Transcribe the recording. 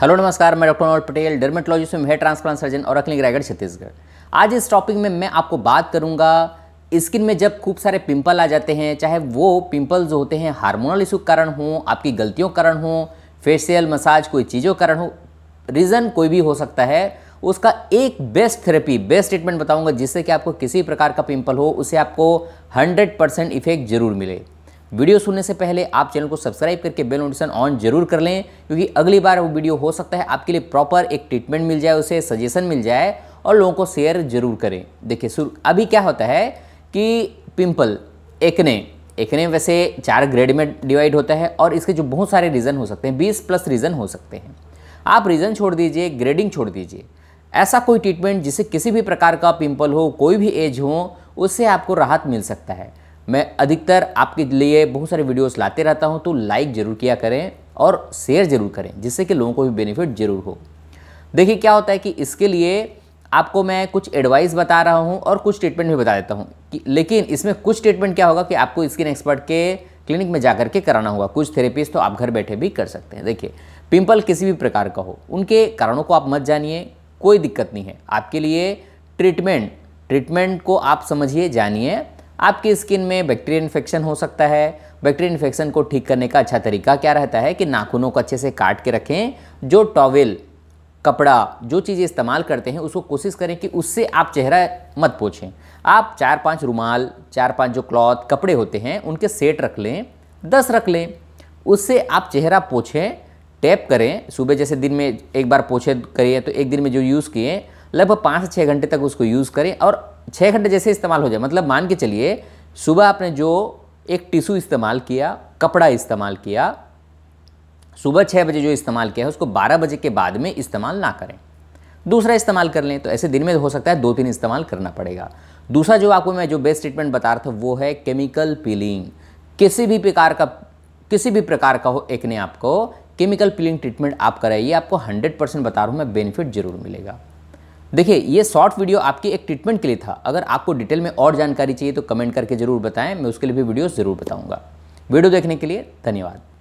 hello नमस्कार मैं doctor Manohar Patel dermatologist में हेयर ट्रांसप्लांट सर्जन और अखिल रायगढ़ छत्तीसगढ़ आज इस टॉपिक में मैं आपको बात करूंगा स्किन में जब खूब सारे पिंपल आ जाते हैं चाहे वो पिंपल जो होते हैं हार्मोनल इशू कारण हो आपकी गलतियों कारण हो फेशियल मसाज कोई चीज़ों कारण हो रीज़न कोई भी हो सकता है उसका एक बेस्ट थेरेपी बेस्ट ट्रीटमेंट बताऊंगा जिससे कि आपको किसी प्रकार का पिंपल हो उसे आपको 100 परसेंट इफेक्ट जरूर मिले वीडियो सुनने से पहले आप चैनल को सब्सक्राइब करके बेल नोटिफिकेशन ऑन जरूर कर लें क्योंकि अगली बार वो वीडियो हो सकता है आपके लिए प्रॉपर एक ट्रीटमेंट मिल जाए उसे सजेशन मिल जाए और लोगों को शेयर जरूर करें देखिए अभी क्या होता है कि पिंपल एकने एकने वैसे चार ग्रेड में डिवाइड होता है और इसके जो बहुत सारे रीज़न हो सकते हैं बीस प्लस रीज़न हो सकते हैं आप रीज़न छोड़ दीजिए ग्रेडिंग छोड़ दीजिए ऐसा कोई ट्रीटमेंट जिससे किसी भी प्रकार का पिंपल हो कोई भी एज हो उससे आपको राहत मिल सकता है मैं अधिकतर आपके लिए बहुत सारे वीडियोस लाते रहता हूं तो लाइक ज़रूर किया करें और शेयर ज़रूर करें जिससे कि लोगों को भी बेनिफिट ज़रूर हो देखिए क्या होता है कि इसके लिए आपको मैं कुछ एडवाइस बता रहा हूँ और कुछ ट्रीटमेंट भी बता देता हूँ लेकिन इसमें कुछ ट्रीटमेंट क्या होगा कि आपको स्किन एक्सपर्ट के क्लिनिक में जा कर के कराना होगा कुछ थेरेपीज तो आप घर बैठे भी कर सकते हैं देखिए पिंपल किसी भी प्रकार का हो उनके कारणों को आप मत जानिए कोई दिक्कत नहीं है आपके लिए ट्रीटमेंट ट्रीटमेंट को आप समझिए जानिए आपकी स्किन में बैक्टीरिया इन्फेक्शन हो सकता है बैक्टीरिया इन्फेक्शन को ठीक करने का अच्छा तरीका क्या रहता है कि नाखूनों को अच्छे से काट के रखें जो टॉवेल कपड़ा जो चीज़ें इस्तेमाल करते हैं उसको कोशिश करें कि उससे आप चेहरा मत पोछें आप चार पांच रुमाल चार पांच जो क्लॉथ कपड़े होते हैं उनके सेट रख लें दस रख लें उससे आप चेहरा पोछें टैप करें सुबह जैसे दिन में एक बार पोछे करिए तो एक दिन में जो यूज़ किए लगभग पाँच से छः घंटे तक उसको यूज़ करें और छः घंटे जैसे इस्तेमाल हो जाए मतलब मान के चलिए सुबह आपने जो एक टिशू इस्तेमाल किया कपड़ा इस्तेमाल किया सुबह छः बजे जो इस्तेमाल किया है उसको बारह बजे के बाद में इस्तेमाल ना करें दूसरा इस्तेमाल कर लें तो ऐसे दिन में हो सकता है दो तीन इस्तेमाल करना पड़ेगा दूसरा जो आपको मैं जो बेस्ट ट्रीटमेंट बता रहा था वो है केमिकल पीलिंग किसी भी प्रकार का किसी भी प्रकार का हो एक ने आपको केमिकल पीलिंग ट्रीटमेंट आप कराइए आपको 100 परसेंट बता रहा हूँ मैं बेनिफिट जरूर मिलेगा देखिए ये शॉर्ट वीडियो आपकी एक ट्रीटमेंट के लिए था अगर आपको डिटेल में और जानकारी चाहिए तो कमेंट करके ज़रूर बताएं मैं उसके लिए भी वीडियो ज़रूर बताऊँगा वीडियो देखने के लिए धन्यवाद